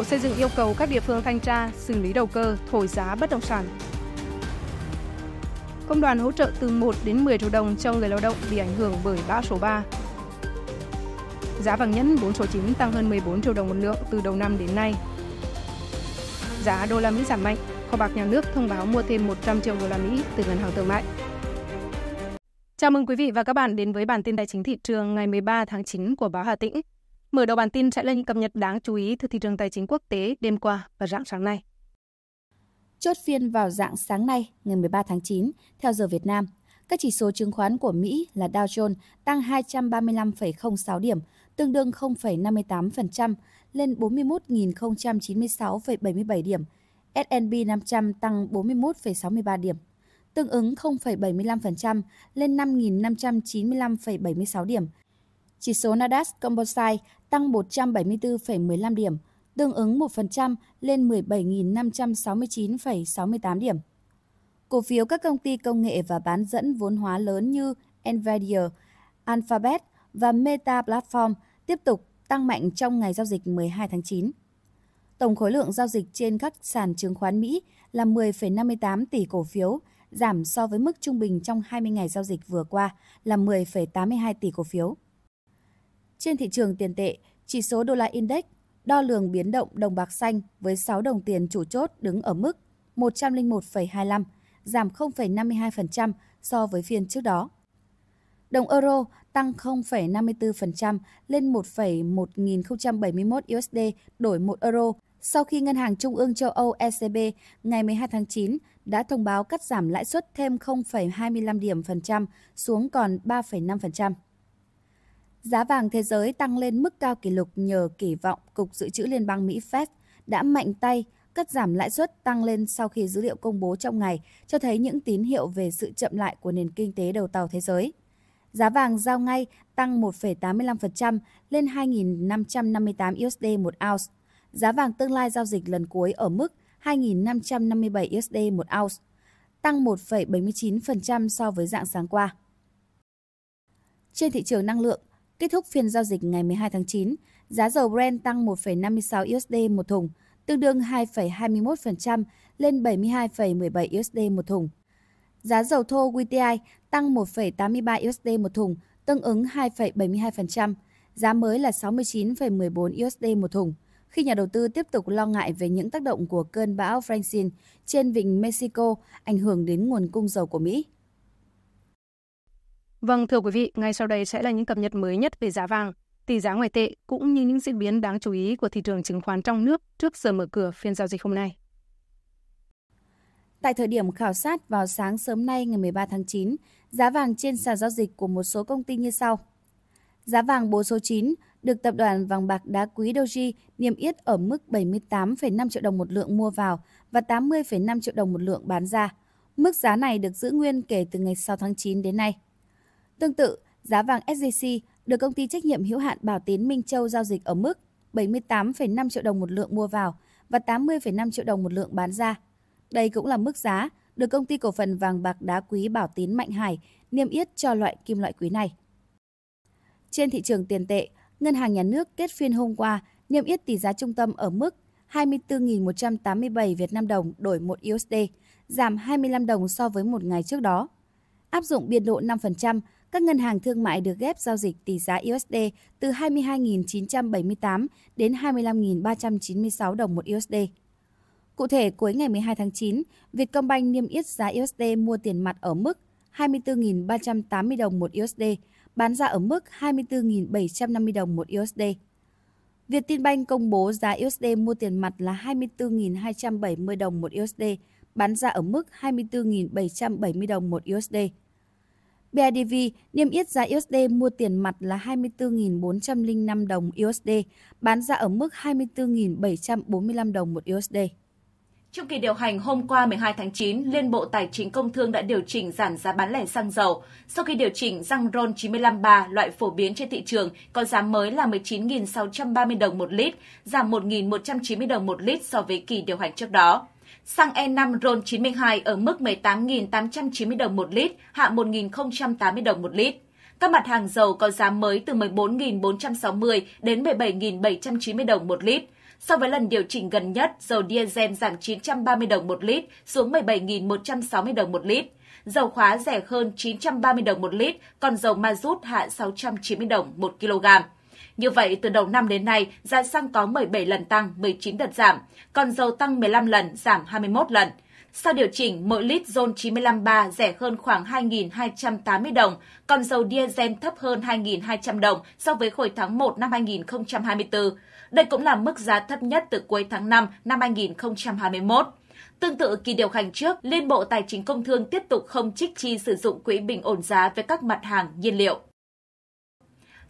Bộ Xây dựng yêu cầu các địa phương thanh tra, xử lý đầu cơ, thổi giá bất động sản. Công đoàn hỗ trợ từ 1 đến 10 triệu đồng cho người lao động bị ảnh hưởng bởi bão số 3. Giá vàng nhẫn 4 số 9 tăng hơn 14 triệu đồng một lượng từ đầu năm đến nay. Giá đô la Mỹ giảm mạnh, kho bạc nhà nước thông báo mua thêm 100 triệu đô la Mỹ từ ngân hàng thương mại. Chào mừng quý vị và các bạn đến với bản tin tài chính thị trường ngày 13 tháng 9 của báo Hà Tĩnh. Mở đầu bản tin sẽ là những cập nhật đáng chú ý từ thị trường tài chính quốc tế đêm qua và rạng sáng nay. Chốt phiên vào dạng sáng nay, ngày 13 tháng 9, theo giờ Việt Nam, các chỉ số chứng khoán của Mỹ là Dow Jones tăng 235,06 điểm, tương đương 0,58% lên 41.096,77 điểm. S&P 500 tăng 41,63 điểm, tương ứng 0,75% lên 5.595,76 điểm. Chỉ số Nasdaq Composite tăng 174,15 điểm, tương ứng 1% lên 17.569,68 điểm. Cổ phiếu các công ty công nghệ và bán dẫn vốn hóa lớn như Nvidia, Alphabet và Meta Platform tiếp tục tăng mạnh trong ngày giao dịch 12 tháng 9. Tổng khối lượng giao dịch trên các sàn chứng khoán Mỹ là 10,58 tỷ cổ phiếu, giảm so với mức trung bình trong 20 ngày giao dịch vừa qua là 10,82 tỷ cổ phiếu. Trên thị trường tiền tệ, chỉ số đô la index đo lường biến động đồng bạc xanh với 6 đồng tiền chủ chốt đứng ở mức 101,25, giảm 0,52% so với phiên trước đó. Đồng euro tăng 0,54% lên 1,1071 USD đổi 1 euro sau khi Ngân hàng Trung ương châu Âu ECB ngày 12 tháng 9 đã thông báo cắt giảm lãi suất thêm 0,25 điểm phần trăm xuống còn 3,5%. Giá vàng thế giới tăng lên mức cao kỷ lục nhờ kỳ vọng Cục Dự trữ Liên bang Mỹ Fed đã mạnh tay cắt giảm lãi suất tăng lên sau khi dữ liệu công bố trong ngày cho thấy những tín hiệu về sự chậm lại của nền kinh tế đầu tàu thế giới. Giá vàng giao ngay tăng 1,85% lên 2.558 USD một ounce. Giá vàng tương lai giao dịch lần cuối ở mức 2.557 USD một ounce, tăng 1,79% so với dạng sáng qua. Trên thị trường năng lượng, Kết thúc phiên giao dịch ngày 12 tháng 9, giá dầu Brent tăng 1,56 USD một thùng, tương đương 2,21% lên 72,17 USD một thùng. Giá dầu thô WTI tăng 1,83 USD một thùng, tương ứng 2,72%, giá mới là 69,14 USD một thùng. Khi nhà đầu tư tiếp tục lo ngại về những tác động của cơn bão Francine trên vịnh Mexico ảnh hưởng đến nguồn cung dầu của Mỹ. Vâng, thưa quý vị, ngay sau đây sẽ là những cập nhật mới nhất về giá vàng, tỷ giá ngoại tệ cũng như những diễn biến đáng chú ý của thị trường chứng khoán trong nước trước giờ mở cửa phiên giao dịch hôm nay. Tại thời điểm khảo sát vào sáng sớm nay ngày 13 tháng 9, giá vàng trên sàn giao dịch của một số công ty như sau. Giá vàng bố số 9 được tập đoàn vàng bạc đá quý Doji niêm yết ở mức 78,5 triệu đồng một lượng mua vào và 80,5 triệu đồng một lượng bán ra. Mức giá này được giữ nguyên kể từ ngày 6 tháng 9 đến nay. Tương tự, giá vàng SJC được công ty trách nhiệm hữu hạn Bảo Tín Minh Châu giao dịch ở mức 78,5 triệu đồng một lượng mua vào và 80,5 triệu đồng một lượng bán ra. Đây cũng là mức giá được công ty cổ phần vàng bạc đá quý Bảo Tín Mạnh Hải niêm yết cho loại kim loại quý này. Trên thị trường tiền tệ, Ngân hàng Nhà nước kết phiên hôm qua niêm yết tỷ giá trung tâm ở mức 24.187 Việt Nam đồng đổi 1 USD, giảm 25 đồng so với một ngày trước đó. Áp dụng biên độ 5% các ngân hàng thương mại được ghép giao dịch tỷ giá USD từ 22.978 đến 25.396 đồng một USD. Cụ thể, cuối ngày 12 tháng 9, Vietcombank niêm yết giá USD mua tiền mặt ở mức 24.380 đồng một USD, bán ra ở mức 24.750 đồng một USD. Vietinbank công bố giá USD mua tiền mặt là 24.270 đồng một USD, bán ra ở mức 24.770 đồng một USD. BIDV niêm yết giá USD mua tiền mặt là 24.405 đồng USD, bán ra ở mức 24.745 đồng một USD. Trong kỳ điều hành hôm qua 12 tháng 9, Liên Bộ Tài chính Công Thương đã điều chỉnh giảm giá bán lẻ xăng dầu. Sau khi điều chỉnh, xăng RON 95.3 loại phổ biến trên thị trường có giá mới là 19.630 đồng một lít, giảm 1.190 đồng một lít so với kỳ điều hành trước đó. Xăng E5 RON92 ở mức 18.890 đồng một lít, hạ 1.080 đồng một lít. Các mặt hàng dầu có giá mới từ 14.460 đến 17.790 đồng một lít. So với lần điều chỉnh gần nhất, dầu diesel giảm 930 đồng một lít xuống 17.160 đồng một lít. Dầu khóa rẻ hơn 930 đồng một lít, còn dầu ma rút hạ 690 đồng một kg. Như vậy, từ đầu năm đến nay, giá xăng có 17 lần tăng, 19 đợt giảm, còn dầu tăng 15 lần, giảm 21 lần. Sau điều chỉnh, mỗi lít RON 953 rẻ hơn khoảng 2.280 đồng, còn dầu diesel thấp hơn 2.200 đồng so với hồi tháng 1 năm 2024. Đây cũng là mức giá thấp nhất từ cuối tháng 5 năm 2021. Tương tự kỳ điều hành trước, Liên Bộ Tài chính Công Thương tiếp tục không trích chi sử dụng quỹ bình ổn giá với các mặt hàng nhiên liệu.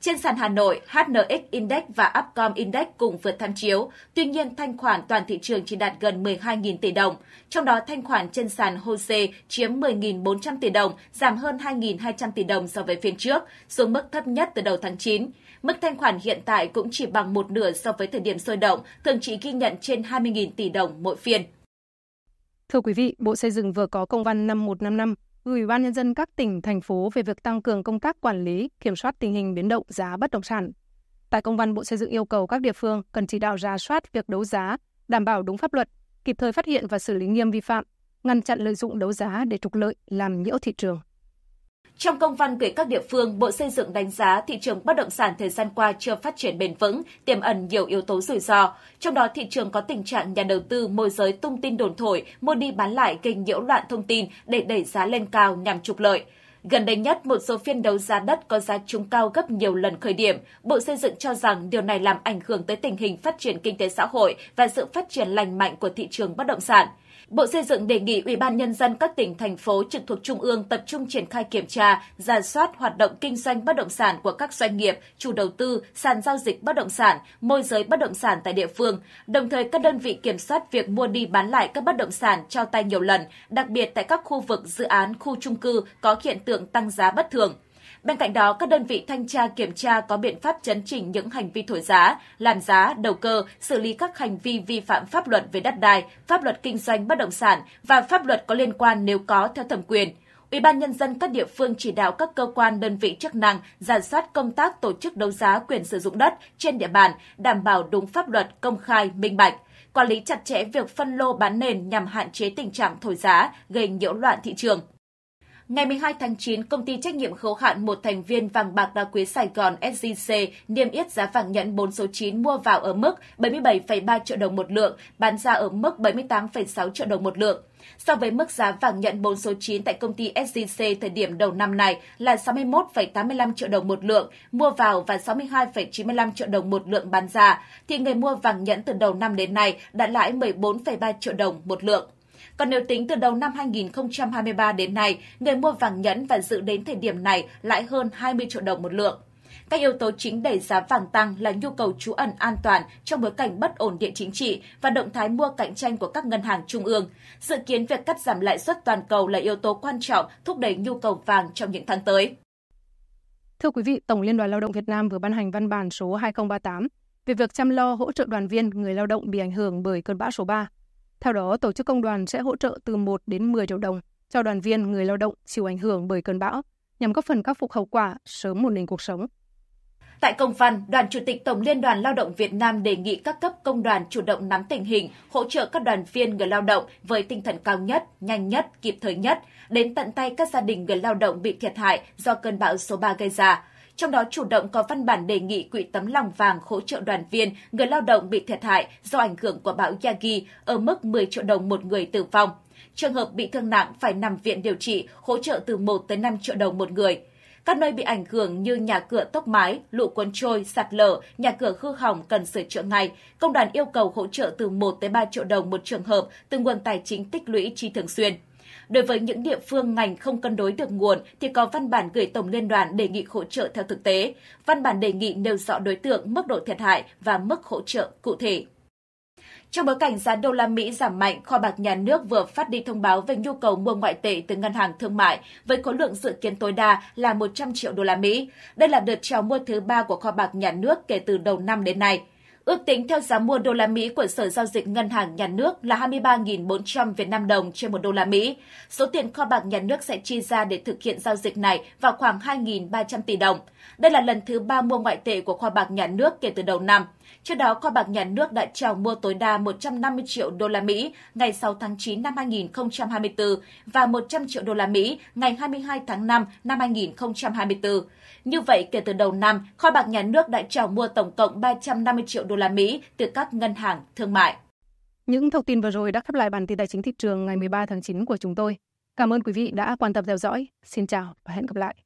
Trên sàn Hà Nội, HNX Index và Upcom Index cùng vượt tham chiếu, tuy nhiên thanh khoản toàn thị trường chỉ đạt gần 12.000 tỷ đồng, trong đó thanh khoản trên sàn HOSE chiếm 10.400 tỷ đồng, giảm hơn 2.200 tỷ đồng so với phiên trước, xuống mức thấp nhất từ đầu tháng 9. Mức thanh khoản hiện tại cũng chỉ bằng một nửa so với thời điểm sôi động, thường chỉ ghi nhận trên 20.000 tỷ đồng mỗi phiên. Thưa quý vị, Bộ Xây dựng vừa có công văn 5155 gửi ban nhân dân các tỉnh, thành phố về việc tăng cường công tác quản lý, kiểm soát tình hình biến động giá bất động sản. Tại công văn Bộ Xây dựng yêu cầu các địa phương cần chỉ đạo ra soát việc đấu giá, đảm bảo đúng pháp luật, kịp thời phát hiện và xử lý nghiêm vi phạm, ngăn chặn lợi dụng đấu giá để trục lợi, làm nhiễu thị trường. Trong công văn gửi các địa phương, Bộ Xây dựng đánh giá thị trường bất động sản thời gian qua chưa phát triển bền vững, tiềm ẩn nhiều yếu tố rủi ro. Trong đó, thị trường có tình trạng nhà đầu tư môi giới tung tin đồn thổi, mua đi bán lại gây nhiễu loạn thông tin để đẩy giá lên cao nhằm trục lợi. Gần đây nhất, một số phiên đấu giá đất có giá trúng cao gấp nhiều lần khởi điểm. Bộ Xây dựng cho rằng điều này làm ảnh hưởng tới tình hình phát triển kinh tế xã hội và sự phát triển lành mạnh của thị trường bất động sản. Bộ Xây dựng đề nghị Ủy ban nhân dân các tỉnh thành phố trực thuộc trung ương tập trung triển khai kiểm tra, ra soát hoạt động kinh doanh bất động sản của các doanh nghiệp, chủ đầu tư, sàn giao dịch bất động sản, môi giới bất động sản tại địa phương. Đồng thời các đơn vị kiểm soát việc mua đi bán lại các bất động sản trao tay nhiều lần, đặc biệt tại các khu vực dự án khu trung cư có hiện tượng tăng giá bất thường. Bên cạnh đó, các đơn vị thanh tra kiểm tra có biện pháp chấn chỉnh những hành vi thổi giá, làm giá, đầu cơ, xử lý các hành vi vi phạm pháp luật về đất đai, pháp luật kinh doanh bất động sản và pháp luật có liên quan nếu có theo thẩm quyền. Ủy ban nhân dân các địa phương chỉ đạo các cơ quan đơn vị chức năng giả soát công tác tổ chức đấu giá quyền sử dụng đất trên địa bàn, đảm bảo đúng pháp luật, công khai, minh bạch quản lý chặt chẽ việc phân lô bán nền nhằm hạn chế tình trạng thổi giá gây nhiễu loạn thị trường. Ngày 12 tháng 9, công ty trách nhiệm khấu hạn một thành viên vàng bạc đá quý Sài Gòn SJC niêm yết giá vàng nhẫn 4 số 9 mua vào ở mức 77,3 triệu đồng một lượng, bán ra ở mức 78,6 triệu đồng một lượng. So với mức giá vàng nhẫn 4 số 9 tại công ty SJC thời điểm đầu năm này là 61,85 triệu đồng một lượng mua vào và 62,95 triệu đồng một lượng bán ra, thì người mua vàng nhẫn từ đầu năm đến nay đã lãi 14,3 triệu đồng một lượng. Còn nếu tính từ đầu năm 2023 đến nay, người mua vàng nhẫn và dự đến thời điểm này lãi hơn 20 triệu đồng một lượng. Các yếu tố chính đẩy giá vàng tăng là nhu cầu trú ẩn an toàn trong bối cảnh bất ổn địa chính trị và động thái mua cạnh tranh của các ngân hàng trung ương. Dự kiến việc cắt giảm lãi suất toàn cầu là yếu tố quan trọng thúc đẩy nhu cầu vàng trong những tháng tới. Thưa quý vị, Tổng Liên đoàn Lao động Việt Nam vừa ban hành văn bản số 2038 về việc chăm lo hỗ trợ đoàn viên người lao động bị ảnh hưởng bởi cơn bão số 3 theo đó, tổ chức công đoàn sẽ hỗ trợ từ 1 đến 10 triệu đồng cho đoàn viên người lao động chịu ảnh hưởng bởi cơn bão nhằm góp phần khắc phục hậu quả, sớm ổn định cuộc sống. Tại công văn, Đoàn Chủ tịch Tổng Liên đoàn Lao động Việt Nam đề nghị các cấp công đoàn chủ động nắm tình hình, hỗ trợ các đoàn viên người lao động với tinh thần cao nhất, nhanh nhất, kịp thời nhất, đến tận tay các gia đình người lao động bị thiệt hại do cơn bão số 3 gây ra trong đó chủ động có văn bản đề nghị quỹ tấm lòng vàng hỗ trợ đoàn viên, người lao động bị thiệt hại do ảnh hưởng của bão Yagi ở mức 10 triệu đồng một người tử vong. Trường hợp bị thương nặng phải nằm viện điều trị, hỗ trợ từ 1 tới 5 triệu đồng một người. Các nơi bị ảnh hưởng như nhà cửa tốc mái, lũ cuốn trôi, sạt lở, nhà cửa hư hỏng cần sửa chữa ngay. Công đoàn yêu cầu hỗ trợ từ 1 tới 3 triệu đồng một trường hợp từ nguồn tài chính tích lũy chi thường xuyên. Đối với những địa phương ngành không cân đối được nguồn thì có văn bản gửi Tổng Liên đoàn đề nghị hỗ trợ theo thực tế. Văn bản đề nghị nêu rõ đối tượng, mức độ thiệt hại và mức hỗ trợ cụ thể. Trong bối cảnh giá đô la Mỹ giảm mạnh, kho bạc nhà nước vừa phát đi thông báo về nhu cầu mua ngoại tệ từ ngân hàng thương mại với khối lượng dự kiến tối đa là 100 triệu đô la Mỹ. Đây là đợt chào mua thứ ba của kho bạc nhà nước kể từ đầu năm đến nay. Ước tính theo giá mua đô la Mỹ của Sở Giao dịch Ngân hàng Nhà nước là 23.400 Việt Nam đồng trên một đô la Mỹ. Số tiền kho bạc nhà nước sẽ chi ra để thực hiện giao dịch này vào khoảng 2.300 tỷ đồng. Đây là lần thứ ba mua ngoại tệ của kho bạc nhà nước kể từ đầu năm. Trước đó, kho bạc nhà nước đã chào mua tối đa 150 triệu đô la Mỹ ngày 6 tháng 9 năm 2024 và 100 triệu đô la Mỹ ngày 22 tháng 5 năm 2024. Như vậy, kể từ đầu năm, kho bạc nhà nước đã chào mua tổng cộng 350 triệu đô la Mỹ từ các ngân hàng thương mại. Những thông tin vừa rồi đã khép lại bản tin tài chính thị trường ngày 13 tháng 9 của chúng tôi. Cảm ơn quý vị đã quan tâm theo dõi. Xin chào và hẹn gặp lại.